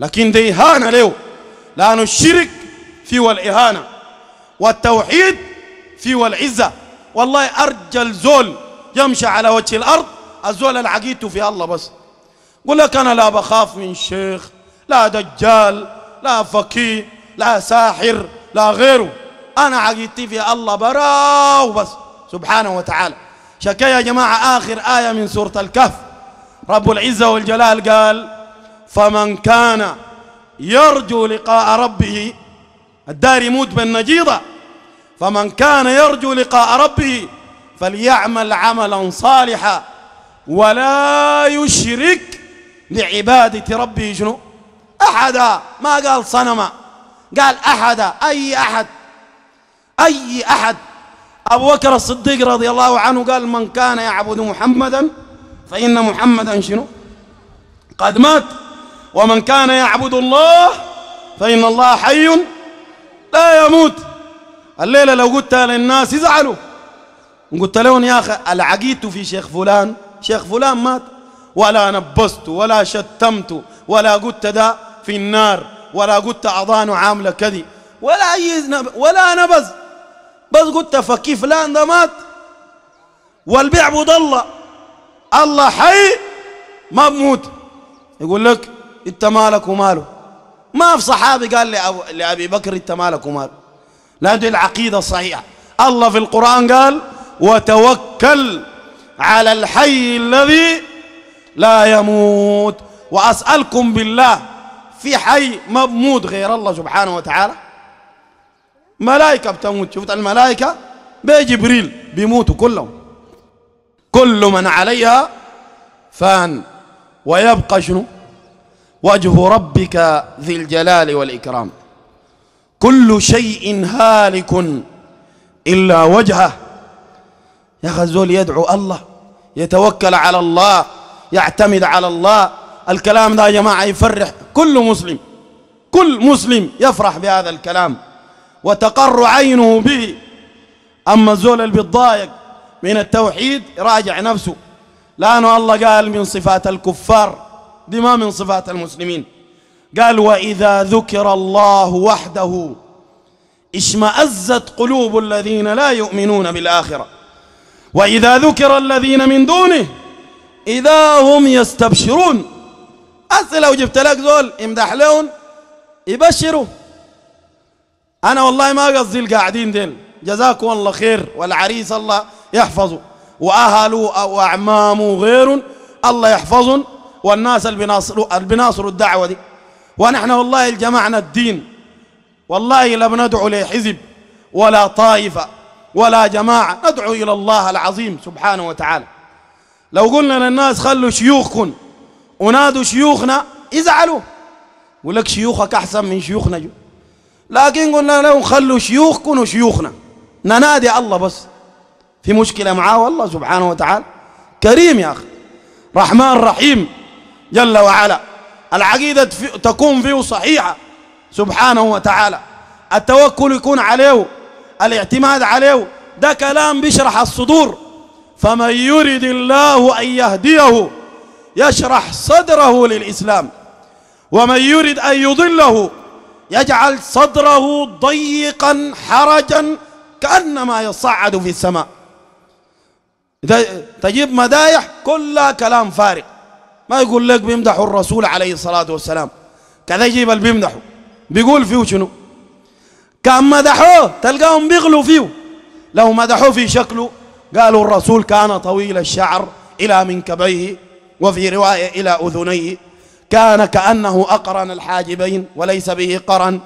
لكن ده إهانة له لأنه الشرك في والإهانة والتوحيد في والعزة والله أرجى الزول يمشي على وجه الأرض الزول العقيد في الله بس قل لك أنا لا بخاف من شيخ لا دجال لا فقيه لا ساحر لا غيره أنا عقيدتي في الله برا وبس سبحانه وتعالى شكا يا جماعة آخر آية من سورة الكهف رب العزة والجلال قال فمن كان يرجو لقاء ربه الدار يموت بالنجيضة فمن كان يرجو لقاء ربه فليعمل عملا صالحا ولا يشرك لعبادة ربه شنو أحدا ما قال صنما قال أحدا أي أحد أي أحد أبو بكر الصديق رضي الله عنه قال من كان يعبد محمدا فإن محمدا شنو قد مات ومن كان يعبد الله فإن الله حي لا يموت الليلة لو قلت للناس يزعلوا قلت لهم يا أخي العقيت في شيخ فلان شيخ فلان مات ولا نبست ولا شتمت ولا قلت ده في النار ولا قلت أعضانه عاملة كذي ولا أي ولا نبز بس قلت فكيف فلان ده مات والبيع الله الله حي ما بموت يقول لك انت مالك وماله ما في صحابي قال لأبي بكر انت مالك وماله لا دي العقيدة الصحيحة الله في القرآن قال وتوكل على الحي الذي لا يموت وأسألكم بالله في حي ما بموت غير الله سبحانه وتعالى ملائكة بتموت شفت الملائكة بجبريل بيموتوا كلهم كل من عليها فان ويبقى شنو وجه ربك ذي الجلال والإكرام كل شيء هالك إلا وجهه يا أخي الزول يدعو الله يتوكل على الله يعتمد على الله الكلام ده يا جماعة يفرح كل مسلم كل مسلم يفرح بهذا الكلام وتقر عينه به أما الزول اللي بيتضايق من التوحيد راجع نفسه لأنه الله قال من صفات الكفار دي ما من صفات المسلمين قال وإذا ذكر الله وحده اشمأزت قلوب الذين لا يؤمنون بالآخرة وإذا ذكر الذين من دونه إذا هم يستبشرون أصل لو جبت لك زول امدح لهم يبشروا أنا والله ما قصدي القاعدين ديل جزاكم الله خير والعريس الله يحفظه وأهله وأعمامه غير الله يحفظهم والناس اللي بيناصروا بيناصروا الدعوه دي ونحن والله جمعنا الدين والله لا بندعو لحزب ولا طائفه ولا جماعه ندعو الى الله العظيم سبحانه وتعالى لو قلنا للناس خلوا شيوخكم ونادوا شيوخنا يزعلوا يقول لك شيوخك احسن من شيوخنا جو. لكن قلنا لهم خلوا شيوخكم وشيوخنا ننادي الله بس في مشكله معاه والله سبحانه وتعالى كريم يا اخي رحمن رحيم جل وعلا العقيدة تكون فيه صحيحة سبحانه وتعالى التوكل يكون عليه الاعتماد عليه ده كلام بيشرح الصدور فمن يرد الله أن يهديه يشرح صدره للإسلام ومن يرد أن يضله يجعل صدره ضيقا حرجا كأنما يصعد في السماء تجيب مدايح كلها كلام فارغ ما يقول لك بيمدحوا الرسول عليه الصلاة والسلام كذا يجيب اللي بيمدحه بيقول فيه شنو كان مدحوه تلقاهم بيغلوا فيه لو مدحوه في شكله قالوا الرسول كان طويل الشعر إلى منكبيه وفي رواية إلى أذنيه كان كأنه أقرن الحاجبين وليس به قرن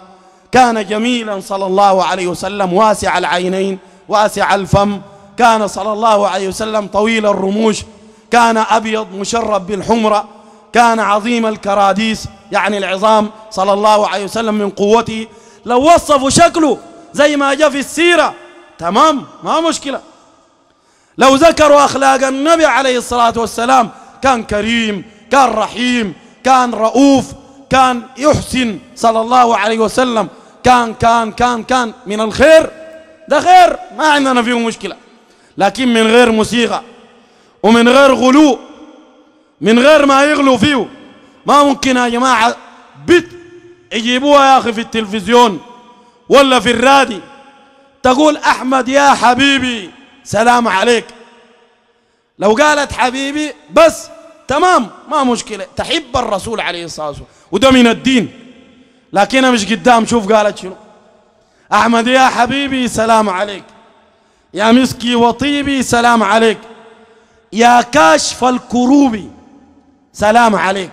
كان جميلا صلى الله عليه وسلم واسع العينين واسع الفم كان صلى الله عليه وسلم طويل الرموش كان أبيض مشرب بالحمرة كان عظيم الكراديس يعني العظام صلى الله عليه وسلم من قوته لو وصفوا شكله زي ما جاء في السيرة تمام ما مشكلة لو ذكروا أخلاق النبي عليه الصلاة والسلام كان كريم كان رحيم كان رؤوف كان يحسن صلى الله عليه وسلم كان كان كان كان من الخير ده خير ما عندنا فيه مشكلة لكن من غير موسيقى ومن غير غلو من غير ما يغلو فيه ما ممكن يا جماعة بيت يجيبوها يا أخي في التلفزيون ولا في الرادي تقول أحمد يا حبيبي سلام عليك لو قالت حبيبي بس تمام ما مشكلة تحب الرسول عليه الصلاة والسلام وده من الدين لكنها مش قدام شوف قالت شنو أحمد يا حبيبي سلام عليك يا مسكي وطيبي سلام عليك يا كاشف الكروب سلام عليك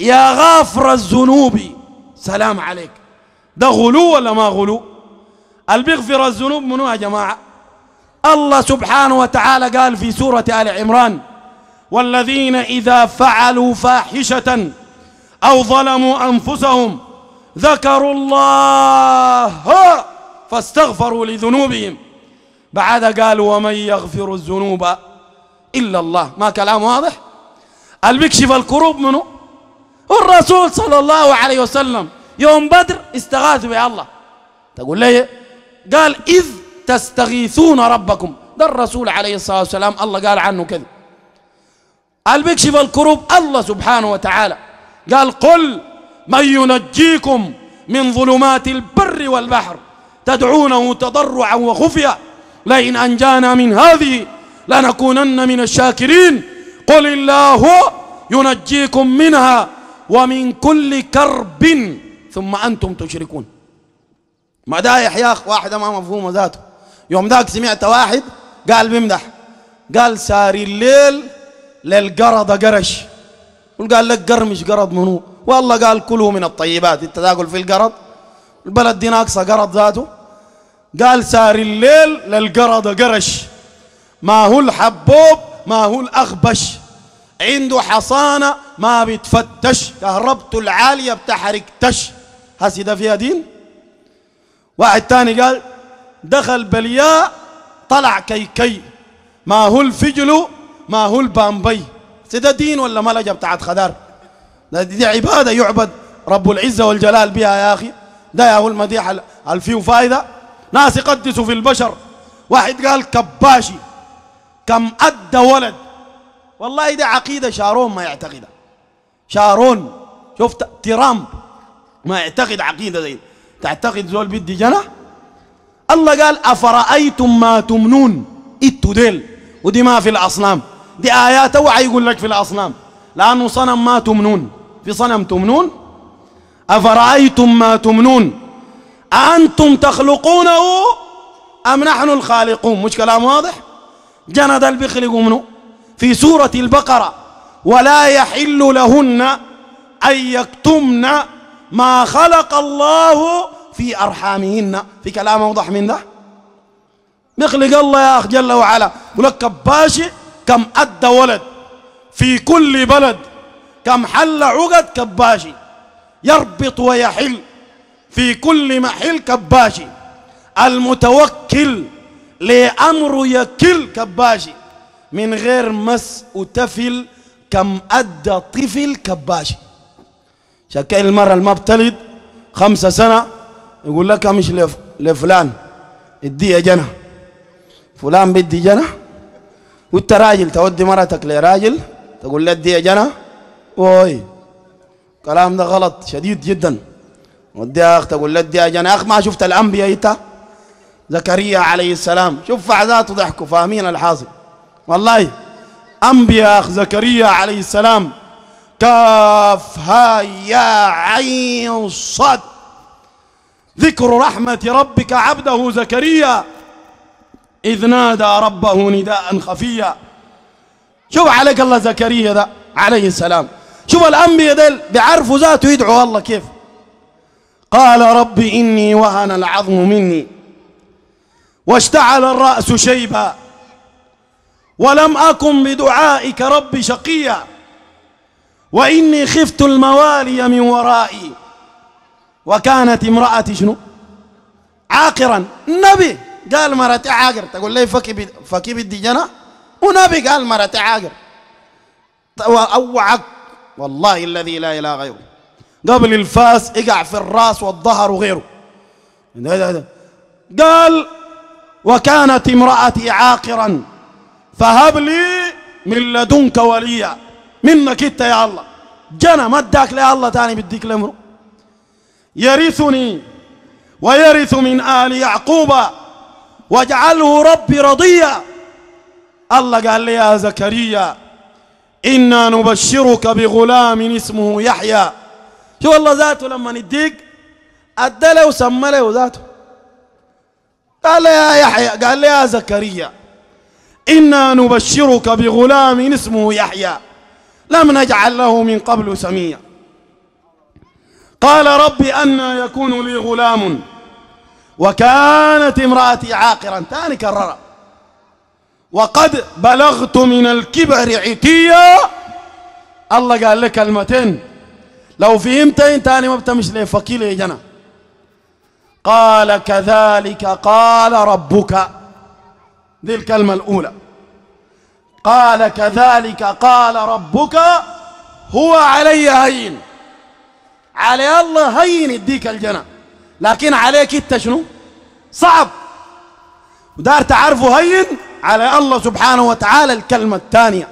يا غافر الذنوب سلام عليك ده غلو ولا ما غلو البغفر الذنوب منو يا جماعة الله سبحانه وتعالى قال في سورة آل عمران والذين إذا فعلوا فاحشة أو ظلموا أنفسهم ذكروا الله فاستغفروا لذنوبهم بعد قال ومن يغفر الذنوب إلا الله ما كلام واضح اللي بيكشف الكروب منه الرسول صلى الله عليه وسلم يوم بدر استغاث بالله تقول لي قال إذ تستغيثون ربكم ده الرسول عليه الصلاة والسلام الله قال عنه كذا المكشف بيكشف الكروب الله سبحانه وتعالى قال قل من ينجيكم من ظلمات البر والبحر تدعونه تضرعا وخفيا لئن أنجانا من هذه لنكونن من الشاكرين قل الله ينجيكم منها ومن كل كرب ثم أنتم تشركون ما دايح يا أخ واحدة ما مفهومة ذاته يوم ذاك سمعت واحد قال بيمدح قال ساري الليل للقرض قرش قال لك قرمش قرض منو والله قال كلوا من الطيبات انت تاكل في القرض البلد دي ناقصه قرض ذاته قال ساري الليل للقرض قرش ما هو الحبوب ما هو الأغبش عنده حصانة ما بتفتش كهربته العالية بتحرك تش هسي ده فيها دين واحد تاني قال دخل بلياء طلع كيكي ما هو الفجل ما هو البامبي ده دين ولا ملجة بتاعت خدار دي عبادة يعبد رب العزة والجلال بها يا أخي ده يا هو المديح الفيو فايدة ناس يقدسوا في البشر واحد قال كباشي كم أدى ولد والله دي عقيدة شارون ما يعتقدها شارون شفت ترامب ما يعتقد عقيدة زي تعتقد زول بدي جنة الله قال أفرأيتم ما تمنون إتو ديل ودي ما في الأصنام دي آيات وعي يقول لك في الأصنام لأنه صنم ما تمنون في صنم تمنون أفرأيتم ما تمنون أأنتم تخلقونه أم نحن الخالقون مش كلام واضح جنى ده بيخلقوا منه في سورة البقرة ولا يحل لهن أن يكتمن ما خلق الله في أرحامهن في كلام أوضح من ده بيخلق الله يا أخ جل وعلا يقول لك كباشي كم أدى ولد في كل بلد كم حل عقد كباشي يربط ويحل في كل محل كباشي المتوكل لأمر يكل كباشي من غير مس وتفل كم أدى طفل كباشي شكل المرة اللي ما بتلد خمسة سنة يقول لك مش لف لفلان ادي جنة فلان بدي جنة وانت راجل تودي مرتك لراجل تقول له ادي جنة وي الكلام ده غلط شديد جدا وديها اخ تقول له ادي جنة اخ ما شفت الانبياء انت زكريا عليه السلام شوف ذاته ضحكوا فاهمين الحاصل والله أنبياء أخ زكريا عليه السلام كافها يا عين صد ذكر رحمة ربك عبده زكريا إذ نادى ربه نداء خفيا شوف عليك الله زكريا ده عليه السلام شوف الأنبياء ديل بيعرفوا ذاته يدعو الله كيف قال ربي إني وهن العظم مني واشتعل الرأس شيبا ولم أكن بدعائك رب شقيا وإني خفت الموالي من ورائي وكانت امرأتي شنو عاقرا النبي قال مرتي عاقر تقول لي فكي فكي بدي جنة ونبي قال مرتي عاقر وأوعك والله الذي لا إله غيره قبل الفاس اقع في الراس والظهر وغيره قال وكانت امرأتي عاقرا فهب لي من لدنك وليا منك انت يا الله جنى ما اداك لي الله تاني بديك لامره يرثني ويرث من آل يعقوب واجعله ربي رضيا الله قال لي يا زكريا إنا نبشرك بغلام اسمه يحيى شو الله ذاته لما نديك أدى له وسمى له ذاته قال يا يحيى قال لي يا زكريا إنا نبشرك بغلام اسمه يحيى لم نجعل له من قبل سميا قال رب أنا يكون لي غلام وكانت امرأتي عاقرا ثاني كررها وقد بلغت من الكبر عتيا الله قال لك كلمتين لو فهمت انت ما بتمشي لفكيل يا جنه قال كذلك قال ربك دي الكلمة الأولى قال كذلك قال ربك هو علي هين علي الله هين يديك الجنة لكن عليك انت شنو صعب ودار تعرفه هين على الله سبحانه وتعالى الكلمة الثانية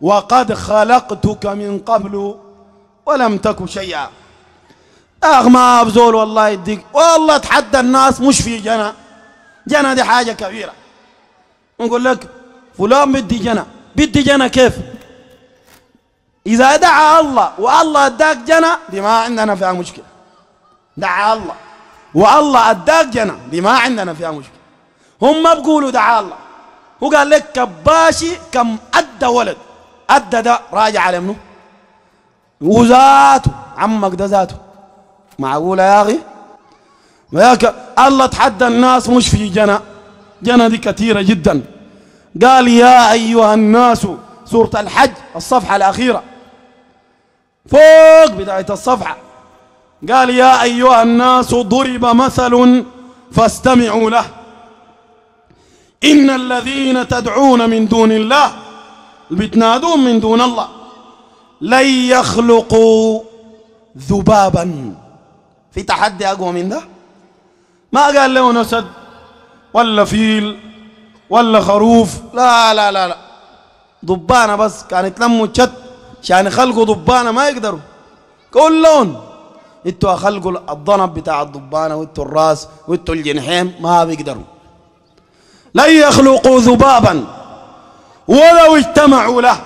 وقد خلقتك من قبل ولم تك شيئا اخ ما بزول والله يديك والله تحدى الناس مش في جنى جنى دي حاجه كبيره نقول لك فلان بدي جنى بدي جنى كيف اذا دعا الله والله اداك جنى دي ما عندنا فيها مشكله دعا الله والله اداك جنى دي ما عندنا فيها مشكله هم ما بقولوا دعا الله هو قال لك كباشي كم ادى ولد ادى ده راجع على منه وذاته عمك ده ذاته معقولة يا أخي وياك الله تحدى الناس مش في جنى جنى دي كثيرة جدا قال يا أيها الناس سورة الحج الصفحة الأخيرة فوق بداية الصفحة قال يا أيها الناس ضرب مثل فاستمعوا له إن الذين تدعون من دون الله بتنادون من دون الله لن يخلقوا ذبابا في تحدي أقوى من ده ما قال له نسد ولا فيل ولا خروف لا لا لا لا ضبانة بس كان يتلموا شت عشان يخلقوا ضبانة ما يقدروا كلهم انتوا خلقوا الضنب بتاع الضبانة وانتوا الراس وانتوا الجنحين ما بيقدروا لن يخلقوا ذبابا ولو اجتمعوا له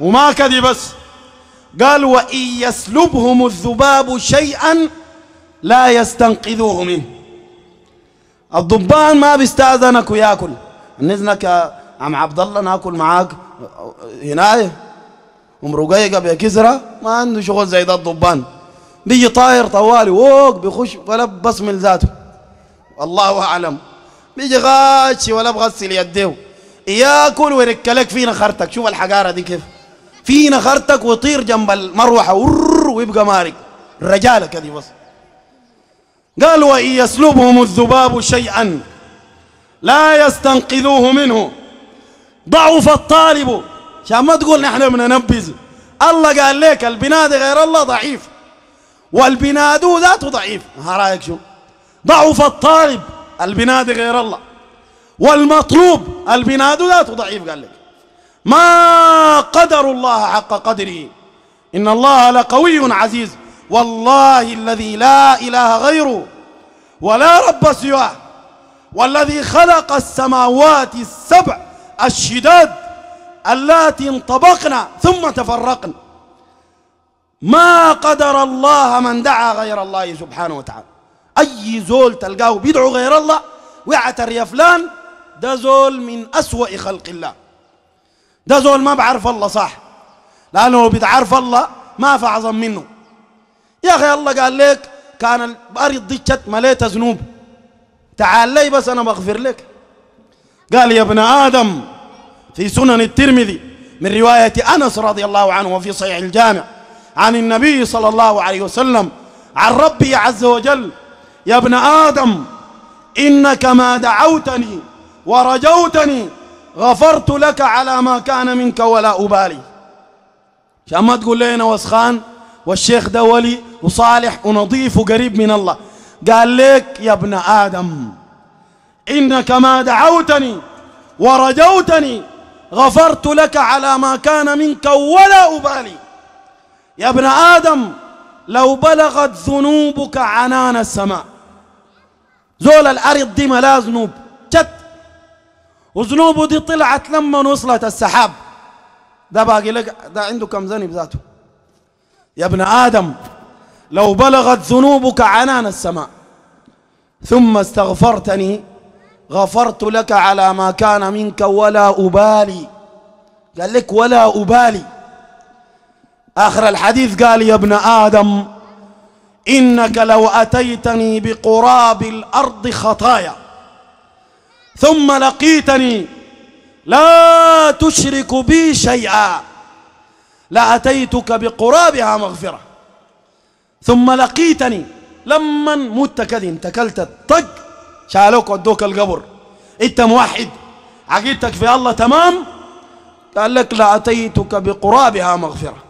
وما كذب بس قال وإن يسلبهم الذباب شيئا لا يستنقذوه منه الضبان ما بيستاذنك وياكل نزنك يا عم عبد الله ناكل معاك هناي ام رقيقة بكسرة ما عنده شغل زي ده الضبان بيجي طاير طوالي ووق بيخش ولا بصم ذاته الله اعلم بيجي غاشي ولا بغسل يديه ياكل ويركلك في نخرتك شوف الحجاره دي كيف في نخرتك ويطير جنب المروحه ويبقى مارق رجالك دي بس قال وإن يسلبهم الذباب شيئا لا يستنقذوه منه ضعف الطالب عشان ما تقول نحن بننبذ الله قال لك البناد غير الله ضعيف والبناد ذاته ضعيف ها رايك شو ضعف الطالب البناد غير الله والمطلوب البناد ذاته ضعيف قال لك ما قدر الله حق قدره إن الله لقوي عزيز والله الذي لا إله غيره ولا رب سواه والذي خلق السماوات السبع الشداد اللاتي انطبقن ثم تفرقن ما قدر الله من دعا غير الله سبحانه وتعالى أي زول تلقاه بيدعو غير الله ويعتر يا فلان ده زول من أسوأ خلق الله ده زول ما بعرف الله صح لأنه بتعرف الله ما في أعظم منه يا أخي الله قال لك كان الأرض ضجت مليت ذنوب تعال لي بس أنا بغفر لك قال يا ابن آدم في سنن الترمذي من رواية أنس رضي الله عنه وفي صحيح الجامع عن النبي صلى الله عليه وسلم عن ربي عز وجل يا ابن آدم إنك ما دعوتني ورجوتني غفرت لك على ما كان منك ولا أبالي عشان ما تقول لي أنا وسخان والشيخ ده ولي وصالح ونظيف وقريب من الله قال لك يا ابن آدم إنك ما دعوتني ورجوتني غفرت لك على ما كان منك ولا أبالي يا ابن آدم لو بلغت ذنوبك عنان السماء زول الأرض دي ملا ذنوب جت وذنوبه دي طلعت لما وصلت السحاب ده باقي لك ده عنده كم ذنب ذاته يا ابن آدم لو بلغت ذنوبك عنان السماء ثم استغفرتني غفرت لك على ما كان منك ولا أبالي قال لك ولا أبالي آخر الحديث قال يا ابن آدم إنك لو أتيتني بقراب الأرض خطايا ثم لقيتني لا تشرك بي شيئا لأتيتك بقرابها مغفرة ثم لقيتني لما مت كذي انتكلت طق شالوك ودوك القبر انت موحد عقيدتك في الله تمام قال لك لاتيتك بقرابها مغفره